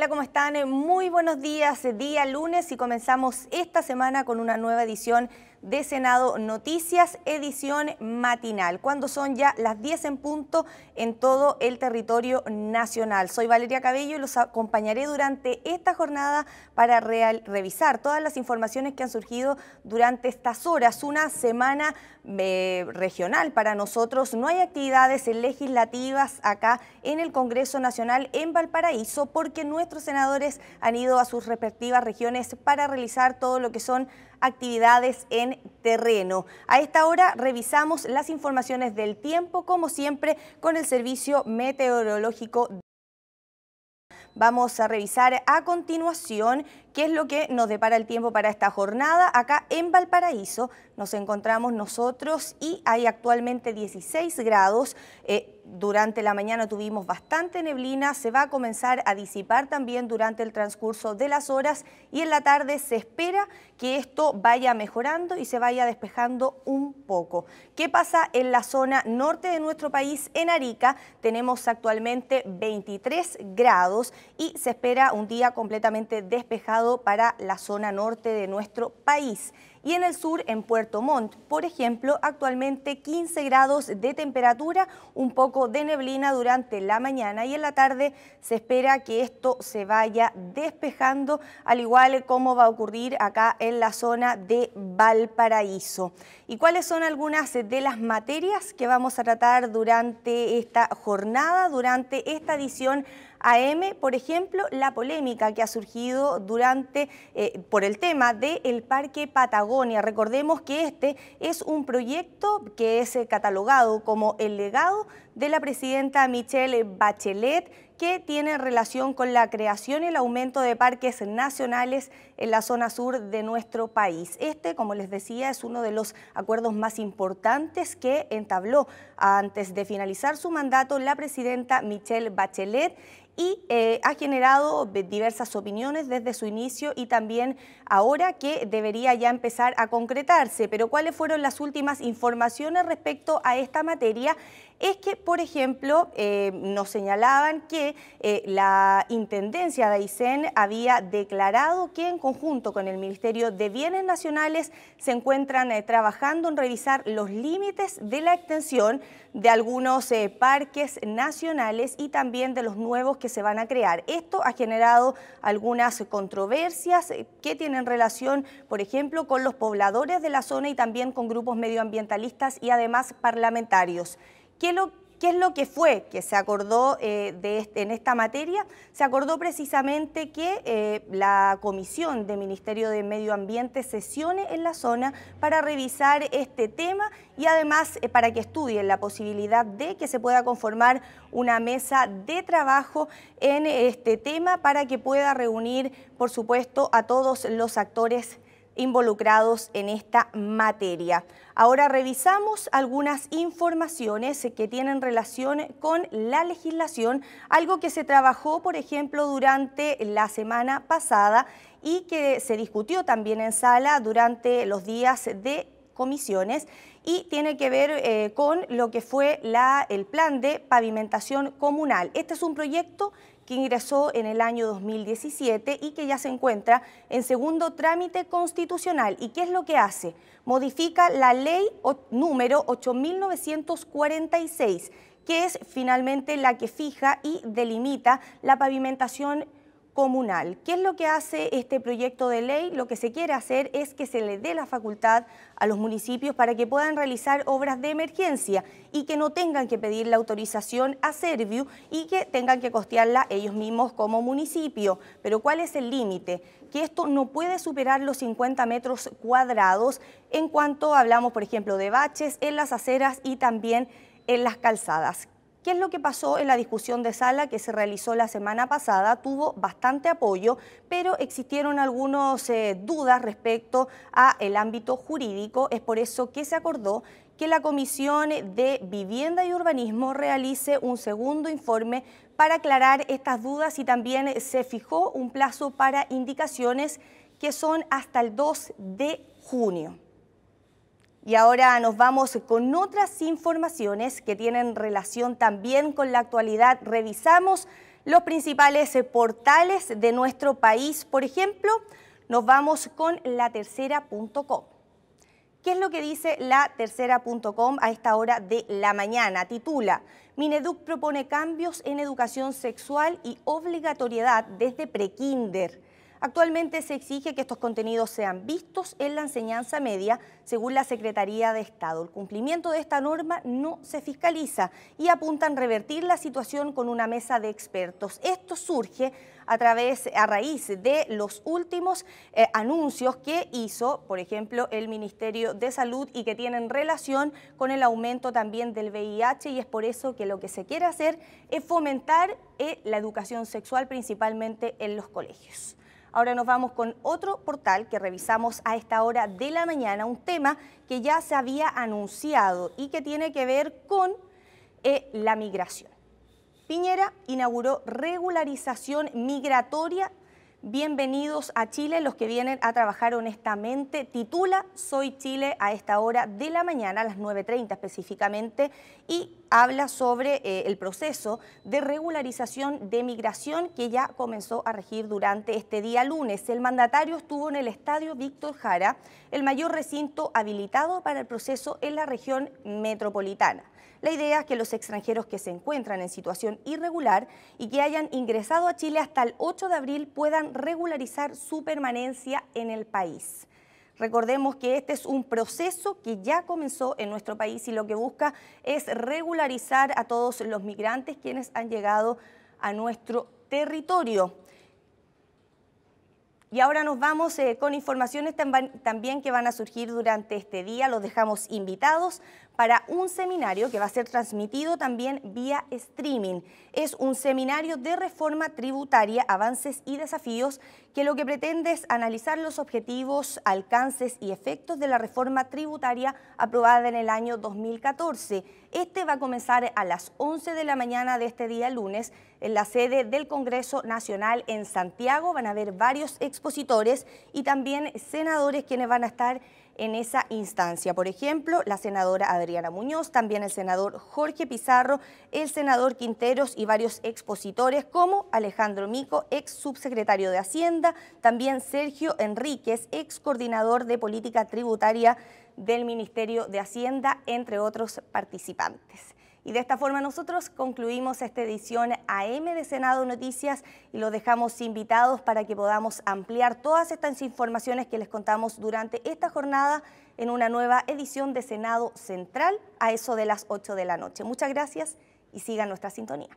Hola, ¿cómo están? Muy buenos días, día lunes y comenzamos esta semana con una nueva edición de Senado Noticias, edición matinal, cuando son ya las 10 en punto en todo el territorio nacional. Soy Valeria Cabello y los acompañaré durante esta jornada para revisar todas las informaciones que han surgido durante estas horas. Una semana eh, regional para nosotros. No hay actividades legislativas acá en el Congreso Nacional en Valparaíso porque nuestros senadores han ido a sus respectivas regiones para realizar todo lo que son actividades en terreno. A esta hora revisamos las informaciones del tiempo, como siempre, con el Servicio Meteorológico. Vamos a revisar a continuación qué es lo que nos depara el tiempo para esta jornada. Acá en Valparaíso nos encontramos nosotros y hay actualmente 16 grados. Eh, durante la mañana tuvimos bastante neblina, se va a comenzar a disipar también durante el transcurso de las horas y en la tarde se espera que esto vaya mejorando y se vaya despejando un poco. ¿Qué pasa en la zona norte de nuestro país? En Arica tenemos actualmente 23 grados y se espera un día completamente despejado para la zona norte de nuestro país y en el sur en Puerto Montt. Por ejemplo, actualmente 15 grados de temperatura, un poco de neblina durante la mañana y en la tarde se espera que esto se vaya despejando, al igual como va a ocurrir acá en la zona de Valparaíso. ¿Y cuáles son algunas de las materias que vamos a tratar durante esta jornada, durante esta edición? AM, por ejemplo, la polémica que ha surgido durante, eh, por el tema del el Parque Patagonia. Recordemos que este es un proyecto que es catalogado como el legado de la presidenta Michelle Bachelet que tiene relación con la creación y el aumento de parques nacionales en la zona sur de nuestro país. Este, como les decía, es uno de los acuerdos más importantes que entabló antes de finalizar su mandato la presidenta Michelle Bachelet y eh, ha generado diversas opiniones desde su inicio y también ahora que debería ya empezar a concretarse. Pero ¿cuáles fueron las últimas informaciones respecto a esta materia? es que, por ejemplo, eh, nos señalaban que eh, la Intendencia de Aysén había declarado que en conjunto con el Ministerio de Bienes Nacionales se encuentran eh, trabajando en revisar los límites de la extensión de algunos parques nacionales y también de los nuevos que se van a crear. Esto ha generado algunas controversias que tienen relación, por ejemplo, con los pobladores de la zona y también con grupos medioambientalistas y además parlamentarios. ¿Qué, es lo que fue que se acordó eh, en esta materia? Se acordó precisamente que eh, la Comisión de Ministerio de Medio Ambiente sesione en la zona para revisar este tema y además eh, para que estudien la posibilidad de que se pueda conformar una mesa de trabajo en este tema para que pueda reunir, por supuesto, a todos los actores involucrados en esta materia. Ahora revisamos algunas informaciones que tienen relación con la legislación, algo que se trabajó, por ejemplo, durante la semana pasada y que se discutió también en sala durante los días de comisiones y tiene que ver eh, con lo que fue el plan de pavimentación comunal. Este es un proyecto que ingresó en el año 2017 y que ya se encuentra en segundo trámite constitucional. ¿Y qué es lo que hace? Modifica la ley número 8946, que es finalmente la que fija y delimita la pavimentación ¿Qué es lo que hace este proyecto de ley? Lo que se quiere hacer es que se le dé la facultad a los municipios para que puedan realizar obras de emergencia y que no tengan que pedir la autorización a Serviu y que tengan que costearla ellos mismos como municipio. Pero ¿cuál es el límite? Que esto no puede superar los 50 metros cuadrados en cuanto hablamos, por ejemplo, de baches en las aceras y también en las calzadas. ¿Qué es lo que pasó en la discusión de sala que se realizó la semana pasada? Tuvo bastante apoyo, pero existieron algunas eh, dudas respecto al ámbito jurídico. Es por eso que se acordó que la Comisión de Vivienda y Urbanismo realice un segundo informe para aclarar estas dudas y también se fijó un plazo para indicaciones que son hasta el 2 de junio. Y ahora nos vamos con otras informaciones que tienen relación también con la actualidad. Revisamos los principales portales de nuestro país. Por ejemplo, nos vamos con la tercera.com. ¿Qué es lo que dice la tercera.com a esta hora de la mañana? Titula, Mineduc propone cambios en educación sexual y obligatoriedad desde prekinder. Actualmente se exige que estos contenidos sean vistos en la enseñanza media, según la Secretaría de Estado. El cumplimiento de esta norma no se fiscaliza y apuntan revertir la situación con una mesa de expertos. Esto surge a través, a raíz de los últimos eh, anuncios que hizo, por ejemplo, el Ministerio de Salud y que tienen relación con el aumento también del VIH y es por eso que lo que se quiere hacer es fomentar eh, la educación sexual principalmente en los colegios. Ahora nos vamos con otro portal que revisamos a esta hora de la mañana, un tema que ya se había anunciado y que tiene que ver con eh, la migración. Piñera inauguró regularización migratoria Bienvenidos a Chile, los que vienen a trabajar honestamente. Titula Soy Chile a esta hora de la mañana, a las 9.30 específicamente, y habla sobre eh, el proceso de regularización de migración que ya comenzó a regir durante este día lunes. El mandatario estuvo en el estadio Víctor Jara, el mayor recinto habilitado para el proceso en la región metropolitana. La idea es que los extranjeros que se encuentran en situación irregular y que hayan ingresado a Chile hasta el 8 de abril puedan regularizar su permanencia en el país. Recordemos que este es un proceso que ya comenzó en nuestro país y lo que busca es regularizar a todos los migrantes quienes han llegado a nuestro territorio. Y ahora nos vamos eh, con informaciones también que van a surgir durante este día. Los dejamos invitados para un seminario que va a ser transmitido también vía streaming. Es un seminario de reforma tributaria, avances y desafíos, que lo que pretende es analizar los objetivos, alcances y efectos de la reforma tributaria aprobada en el año 2014. Este va a comenzar a las 11 de la mañana de este día lunes en la sede del Congreso Nacional en Santiago. Van a haber varios expositores y también senadores quienes van a estar en esa instancia. Por ejemplo, la senadora Adriana Muñoz, también el senador Jorge Pizarro, el senador Quinteros y varios expositores como Alejandro Mico, ex subsecretario de Hacienda, también Sergio Enríquez, ex coordinador de política tributaria del Ministerio de Hacienda, entre otros participantes. Y de esta forma nosotros concluimos esta edición AM de Senado Noticias y los dejamos invitados para que podamos ampliar todas estas informaciones que les contamos durante esta jornada en una nueva edición de Senado Central a eso de las 8 de la noche. Muchas gracias y sigan nuestra sintonía.